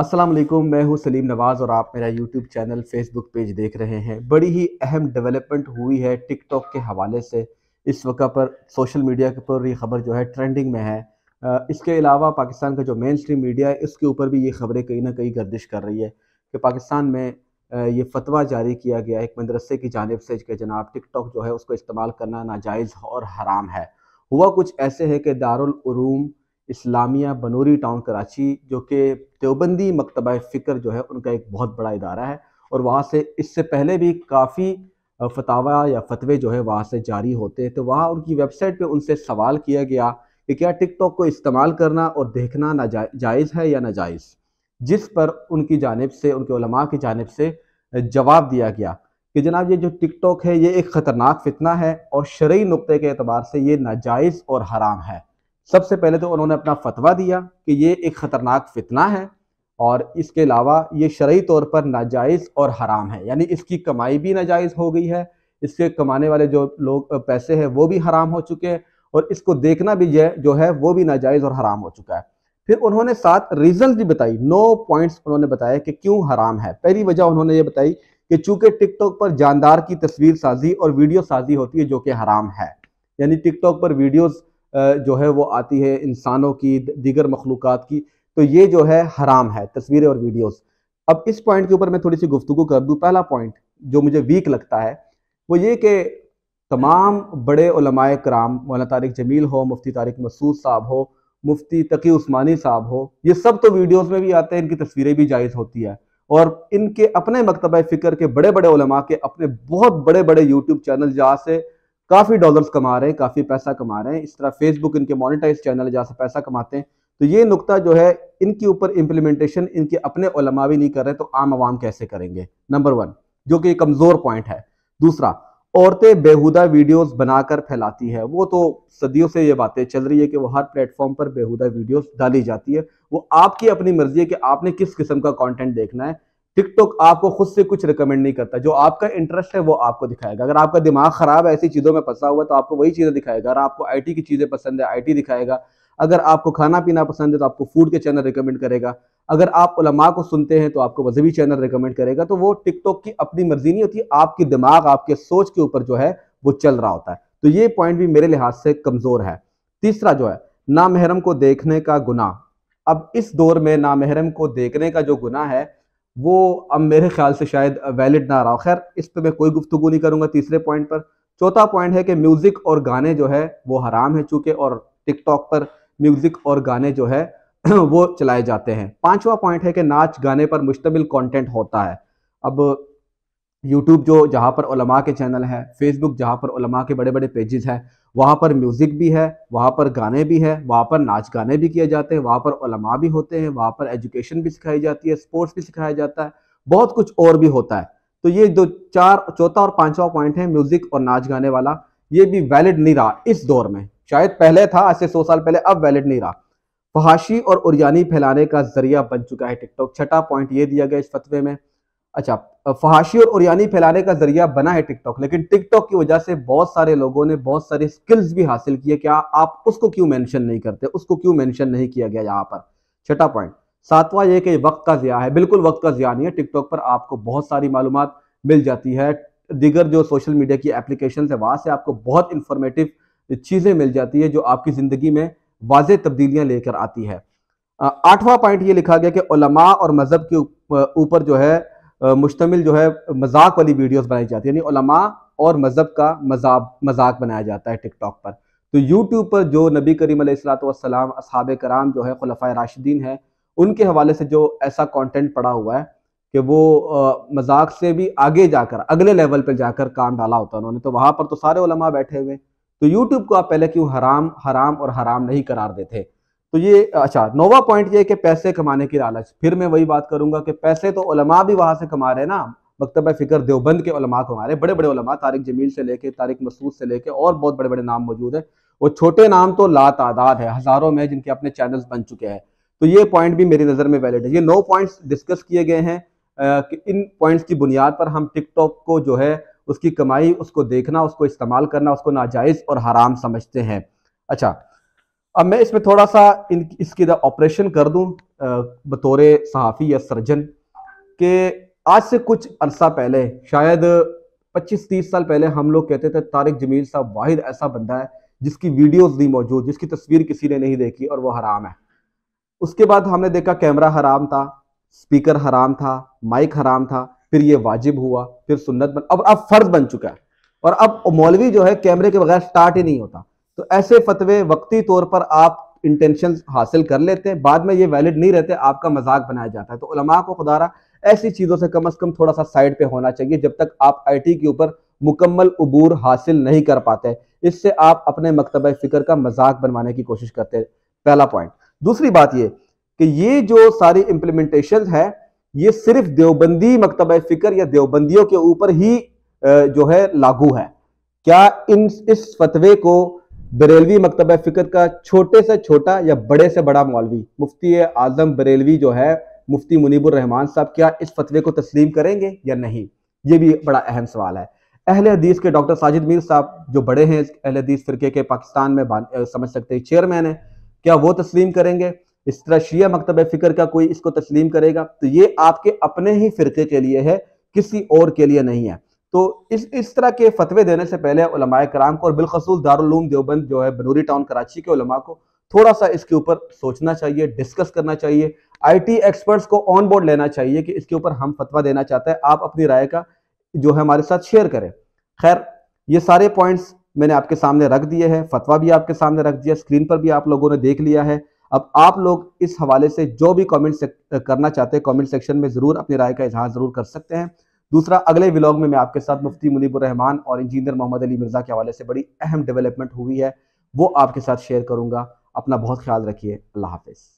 अस्सलाम वालेकुम मैं हूं सलीम नवाज़ और आप मेरा यूट्यूब चैनल फेसबुक पेज देख रहे हैं बड़ी ही अहम डेवलपमेंट हुई है टिकटॉक के हवाले से इस वक्त पर सोशल मीडिया के ऊपर ये खबर जो है ट्रेंडिंग में है इसके अलावा पाकिस्तान का जो मेन स्ट्रीम मीडिया है इसके ऊपर भी ये खबरें कहीं ना कहीं गर्दिश कर रही है कि पाकिस्तान में ये फतवा जारी किया गया एक मदरसे की जानब से कि जनाब टिकटॉक जो है उसको इस्तेमाल करना नाजायज़ और हराम है हुआ कुछ ऐसे है कि दारुल इस्लामिया बनोरी टाउन कराची जो कि देवबंदी मकतबा फ़िक्र जो है उनका एक बहुत बड़ा इदारा है और वहाँ से इससे पहले भी काफ़ी फतावा या फतवे जो है वहाँ से जारी होते हैं तो वहाँ उनकी वेबसाइट पे उनसे सवाल किया गया कि क्या टिकटॉक को इस्तेमाल करना और देखना ना जायज़ है या नाजायज़ जिस पर उनकी जानब से उनके उलमा की जानब से जवाब दिया गया कि जनाब ये जो टिकटॉक है ये एक ख़तरनाक फितना है और शर्य नुक़े के अतबार से ये नाजायज़ और हराम है सबसे पहले तो उन्होंने अपना फतवा दिया कि ये एक ख़तरनाक फितना है और इसके अलावा ये शर्य तौर पर नाजायज़ और हराम है यानी इसकी कमाई भी नाजायज़ हो गई है इसके कमाने वाले जो लोग पैसे हैं वो भी हराम हो चुके हैं और इसको देखना भी जो है वो भी नाजायज़ और हराम हो चुका है फिर उन्होंने साथ रीजन भी बताई नो पॉइंट्स उन्होंने बताया कि क्यों हराम है पहली वजह उन्होंने ये बताई कि चूंकि टिकटॉक पर जानदार की तस्वीर साजी और वीडियो साजी होती है जो कि हराम है यानी टिकटॉक पर वीडियोज़ जो है वो आती है इंसानों की दीगर मखलूक की तो ये जो है हराम है तस्वीरें और वीडियोस अब इस पॉइंट के ऊपर मैं थोड़ी सी गुफ्तु कर दूँ पहला पॉइंट जो मुझे वीक लगता है वो ये कि तमाम बड़े कराम मौलाना तारिक जमील हो मुफ्ती तारिक मसूद साहब हो मुफ्ती तकी उस्मानी साहब हो ये सब तो वीडियोस में भी आते हैं इनकी तस्वीरें भी जायज़ होती है और इनके अपने मकतब फ़िक्र के बड़े बड़े के अपने बहुत बड़े बड़े यूट्यूब चैनल जहाँ से काफ़ी डॉलर्स कमा रहे हैं काफ़ी पैसा कमा रहे हैं इस तरह फेसबुक इनके मोनिटाइज चैनल है जहाँ से पैसा कमाते हैं तो ये नुकता जो है इनके ऊपर इंप्लीमेंटेशन इनके अपने ओलमा भी नहीं कर रहे तो आम आवाम कैसे करेंगे नंबर वन जो कि कमज़ोर पॉइंट है दूसरा औरतें बेहुदा वीडियोस बनाकर फैलाती है वो तो सदियों से ये बातें चल रही है कि वो हर प्लेटफॉर्म पर बेहुदा वीडियोस डाली जाती है वो आपकी अपनी मर्जी है कि आपने किस किस्म का कंटेंट देखना है टिकटॉक आपको खुद से कुछ रिकमेंड नहीं करता जो आपका इंटरेस्ट है वो आपको दिखाएगा अगर आपका दिमाग खराब है ऐसी चीज़ों में फंसा हुआ है तो आपको वही चीज़ें दिखाएगा अगर आपको आईटी की चीज़ें पसंद है आईटी दिखाएगा अगर आपको खाना पीना पसंद है तो आपको फूड के चैनल रिकमेंड करेगा अगर आप उलमा को सुनते हैं तो आपको मजहबी चैनल रिकमेंड करेगा तो वो टिकटॉक की अपनी मर्जी नहीं होती आपकी दिमाग आपके सोच के ऊपर जो है वो चल रहा होता है तो ये पॉइंट भी मेरे लिहाज से कमज़ोर है तीसरा जो है नामहरम को देखने का गुना अब इस दौर में नामहरम को देखने का जो गुना है वो अब मेरे ख्याल से शायद वैलिड ना रहा खैर इस पर मैं कोई गुफ्तु नहीं करूँगा तीसरे पॉइंट पर चौथा पॉइंट है कि म्यूज़िक और गाने जो है वो हराम है चूँकि और टिकटॉक पर म्यूज़िक और गाने जो है वो चलाए जाते हैं पांचवा पॉइंट है कि नाच गाने पर मुश्तमिल कंटेंट होता है अब यूट्यूब जो जहाँ पर उलमा के चैनल है फेसबुक जहाँ पर उलमा के बड़े बड़े पेजेस हैं वहाँ पर म्यूज़िक भी है वहाँ पर गाने भी है वहाँ पर नाच गाने भी किए जाते हैं वहाँ पर उलमा भी होते हैं वहाँ पर एजुकेशन भी सिखाई जाती है स्पोर्ट्स भी सिखाया जाता है बहुत कुछ और भी होता है तो ये जो चार चौथा और पांचवा पॉइंट है म्यूज़िक और नाच गाने वाला ये भी वैलिड नहीं रहा इस दौर में शायद पहले था आज से सौ साल पहले अब वैलिड नहीं रहा फहाशी और उरियानी फैलाने का जरिया बन चुका है टिकटॉक छठा पॉइंट ये दिया गया इस फतवे में अच्छा फहाशी और यानी फैलाने का जरिया बना है टिकटॉक लेकिन टिकटॉक की वजह से बहुत सारे लोगों ने बहुत सारे स्किल्स भी हासिल किए क्या आप उसको क्यों मेंशन नहीं करते उसको क्यों मेंशन नहीं किया गया यहाँ पर छठा पॉइंट सातवां यह कि वक्त का ज़िया है बिल्कुल वक्त का ज़िया नहीं है टिकटॉक पर आपको बहुत सारी मालूम मिल जाती है दीगर जो सोशल मीडिया की एप्लीकेशन है वहां से आपको बहुत इंफॉर्मेटिव चीज़ें मिल जाती है जो आपकी ज़िंदगी में वाज तब्दीलियां लेकर आती है आठवां पॉइंट ये लिखा गया कि और मज़हब के ऊपर जो है मुश्तमिल जो है मजाक वाली वीडियोस बनाई जाती है यानी उलमा और मज़हब का मजाक मजाक बनाया जाता है टिकटॉक पर तो यूट्यूब पर जो नबी करीम सलाम असहाब कराम जो है खलफ़ा राशिदीन है उनके हवाले से जो ऐसा कॉन्टेंट पड़ा हुआ है कि वो मजाक से भी आगे जाकर अगले लेवल पर जाकर काम डाला होता है उन्होंने तो वहाँ पर तो सारे उलमा बैठे हुए तो यूट्यूब को आप पहले क्यों हराम हराम और हराम नहीं करार देते तो ये अच्छा नोवा पॉइंट ये कि पैसे कमाने की लालच फिर मैं वही बात करूंगा कि पैसे तो उलमा भी वहां से कमा रहे हैं ना मकतब फ़िक्र देवबंद के उलमा कमा रहे बड़े बड़े उलमा तारिक जमील से लेके तारिक मसूद से लेके और बहुत बड़े बड़े नाम मौजूद है वो छोटे नाम तो ला तादाद है हज़ारों में जिनके अपने चैनल्स बन चुके हैं तो ये पॉइंट भी मेरी नज़र में वैलिड है ये नौ पॉइंट्स डिस्कस किए गए हैं कि इन पॉइंट्स की बुनियाद पर हम टिकटॉक को जो है उसकी कमाई उसको देखना उसको इस्तेमाल करना उसको नाजायज़ और हराम समझते हैं अच्छा अब मैं इसमें थोड़ा सा इन इसकी ऑपरेशन कर दूं बतौर सहाफ़ी या सर्जन के आज से कुछ अरसा पहले शायद 25-30 साल पहले हम लोग कहते थे तारिक जमील साहब वाहिद ऐसा बंदा है जिसकी वीडियोस नहीं मौजूद जिसकी तस्वीर किसी ने नहीं देखी और वो हराम है उसके बाद हमने देखा कैमरा हराम था स्पीकर हराम था माइक हराम था फिर ये वाजिब हुआ फिर सुन्नत बन अब अब फर्ज बन चुका है और अब मौलवी जो है कैमरे के बगैर स्टार्ट ही नहीं होता तो ऐसे फतवे वक्ती तौर पर आप इंटेंशन हासिल कर लेते हैं बाद में ये वैलिड नहीं रहते आपका मजाक बनाया जाता है तो उलमा को खुदारा ऐसी चीज़ों से कम अज़ कम थोड़ा सा साइड पे होना चाहिए जब तक आप आई के ऊपर मुकम्मल अबूर हासिल नहीं कर पाते इससे आप अपने मकतब फ़िक्र का मजाक बनवाने की कोशिश करते हैं पहला पॉइंट दूसरी बात ये कि ये जो सारी इम्प्लीमेंटेशन है ये सिर्फ देवबंदी मकतब फ़िक्र या देवबंदियों के ऊपर ही जो है लागू है क्या इन इस फतवे को बरेलवी मकतब फ़िक्र का छोटे से छोटा या बड़े से बड़ा मौलवी मुफ्ती आज़म बरेलवी जो है मुफ्ती मुनीबर रहमान साहब क्या इस फतवे को तस्लीम करेंगे या नहीं ये भी बड़ा अहम सवाल है अहल हदीस के डॉक्टर साजिद मीर साहब जो बड़े हैं अहल हदीस फ़िरके के पाकिस्तान में समझ सकते हैं चेयरमैन है क्या वो तस्लीम करेंगे इस तरह शिया मकतब फ़िक्र का कोई इसको तस्लीम करेगा तो ये आपके अपने ही फ़िरके के लिए है किसी और के लिए नहीं है तो इस इस तरह के फतवे देने से पहले उलमाए कराम को और बिलखसूस दारूम देवबंद जो है बनूरी टाउन कराची के उलमा को थोड़ा सा इसके ऊपर सोचना चाहिए डिस्कस करना चाहिए आईटी एक्सपर्ट्स को ऑन बोर्ड लेना चाहिए कि इसके ऊपर हम फतवा देना चाहते हैं आप अपनी राय का जो है हमारे साथ शेयर करें खैर ये सारे पॉइंट्स मैंने आपके सामने रख दिए हैं फतवा भी आपके सामने रख दिया स्क्रीन पर भी आप लोगों ने देख लिया है अब आप लोग इस हवाले से जो भी कॉमेंट करना चाहते हैं कॉमेंट सेक्शन में ज़रूर अपनी राय का इजहार ज़रूर कर सकते हैं दूसरा अगले व्लॉग में मैं आपके साथ मुफ्ती मुनीबुररहमान और इंजीनियर मोहम्मद अली मिर्ज़ा के हवाले से बड़ी अहम डेवलपमेंट हुई है वो आपके साथ शेयर करूंगा अपना बहुत ख्याल रखिए अल्लाह हाफिज़